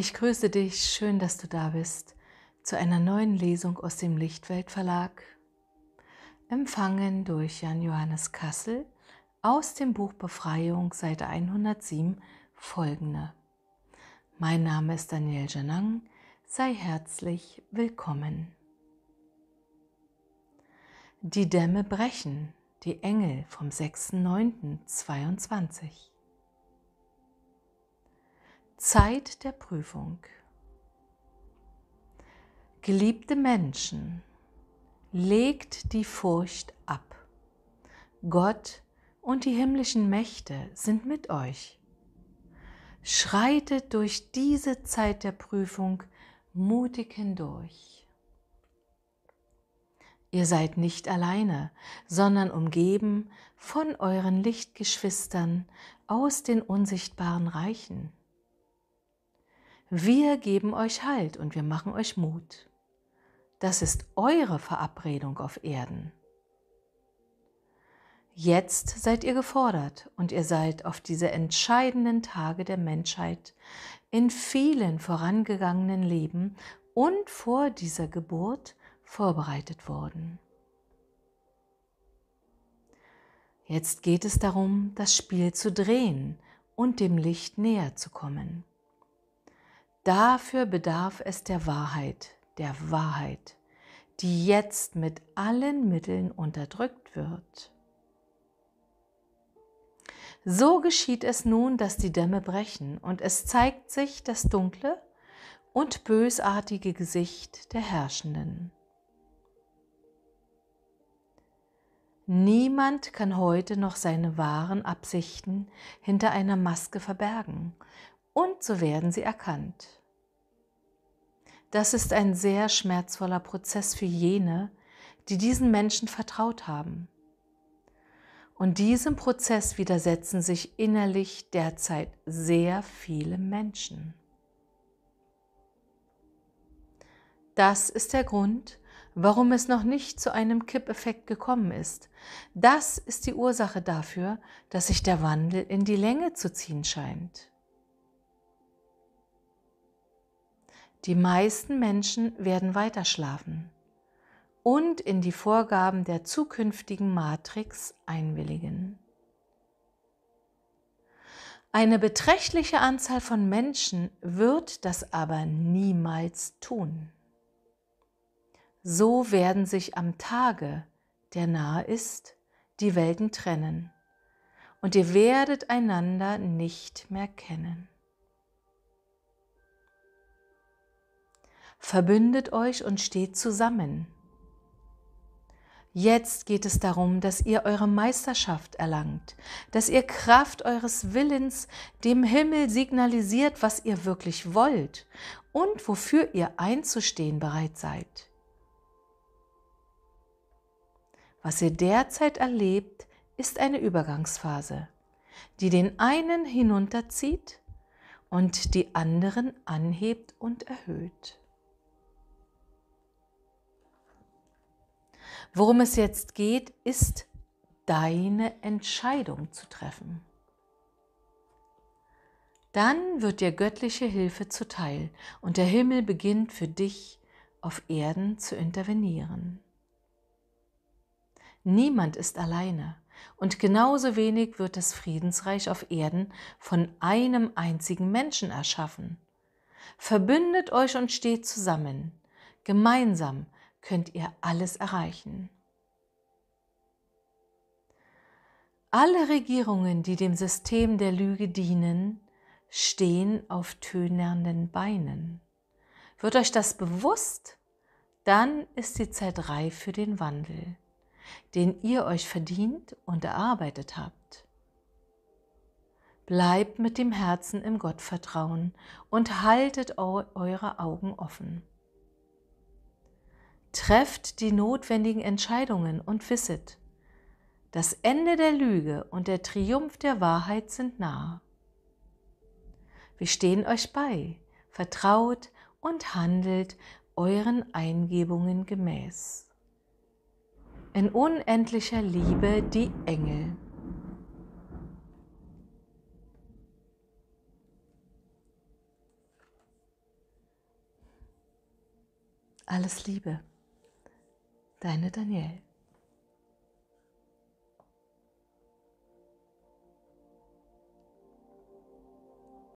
Ich grüße dich, schön, dass du da bist, zu einer neuen Lesung aus dem Lichtweltverlag. empfangen durch Jan Johannes Kassel aus dem Buch Befreiung Seite 107 folgende. Mein Name ist Daniel Janang, sei herzlich willkommen. Die Dämme brechen, die Engel vom 6.9.22. Zeit der Prüfung. Geliebte Menschen, legt die Furcht ab. Gott und die himmlischen Mächte sind mit euch. Schreitet durch diese Zeit der Prüfung mutig hindurch. Ihr seid nicht alleine, sondern umgeben von euren Lichtgeschwistern aus den unsichtbaren Reichen. Wir geben euch Halt und wir machen euch Mut. Das ist eure Verabredung auf Erden. Jetzt seid ihr gefordert und ihr seid auf diese entscheidenden Tage der Menschheit in vielen vorangegangenen Leben und vor dieser Geburt vorbereitet worden. Jetzt geht es darum, das Spiel zu drehen und dem Licht näher zu kommen. Dafür bedarf es der Wahrheit, der Wahrheit, die jetzt mit allen Mitteln unterdrückt wird. So geschieht es nun, dass die Dämme brechen und es zeigt sich das dunkle und bösartige Gesicht der Herrschenden. Niemand kann heute noch seine wahren Absichten hinter einer Maske verbergen, und so werden sie erkannt. Das ist ein sehr schmerzvoller Prozess für jene, die diesen Menschen vertraut haben. Und diesem Prozess widersetzen sich innerlich derzeit sehr viele Menschen. Das ist der Grund, warum es noch nicht zu einem Kippeffekt gekommen ist. Das ist die Ursache dafür, dass sich der Wandel in die Länge zu ziehen scheint. Die meisten Menschen werden weiter schlafen und in die Vorgaben der zukünftigen Matrix einwilligen. Eine beträchtliche Anzahl von Menschen wird das aber niemals tun. So werden sich am Tage, der nahe ist, die Welten trennen, und ihr werdet einander nicht mehr kennen. verbündet euch und steht zusammen. Jetzt geht es darum, dass ihr eure Meisterschaft erlangt, dass ihr Kraft eures Willens dem Himmel signalisiert, was ihr wirklich wollt und wofür ihr einzustehen bereit seid. Was ihr derzeit erlebt, ist eine Übergangsphase, die den einen hinunterzieht und die anderen anhebt und erhöht. Worum es jetzt geht, ist deine Entscheidung zu treffen. Dann wird dir göttliche Hilfe zuteil und der Himmel beginnt für dich auf Erden zu intervenieren. Niemand ist alleine und genauso wenig wird das Friedensreich auf Erden von einem einzigen Menschen erschaffen. Verbündet euch und steht zusammen, gemeinsam könnt ihr alles erreichen. Alle Regierungen, die dem System der Lüge dienen, stehen auf tönernden Beinen. Wird euch das bewusst, dann ist die Zeit reif für den Wandel, den ihr euch verdient und erarbeitet habt. Bleibt mit dem Herzen im Gottvertrauen und haltet eure Augen offen. Trefft die notwendigen Entscheidungen und wisset, das Ende der Lüge und der Triumph der Wahrheit sind nah. Wir stehen euch bei, vertraut und handelt euren Eingebungen gemäß. In unendlicher Liebe die Engel. Alles Liebe. Deine Danielle.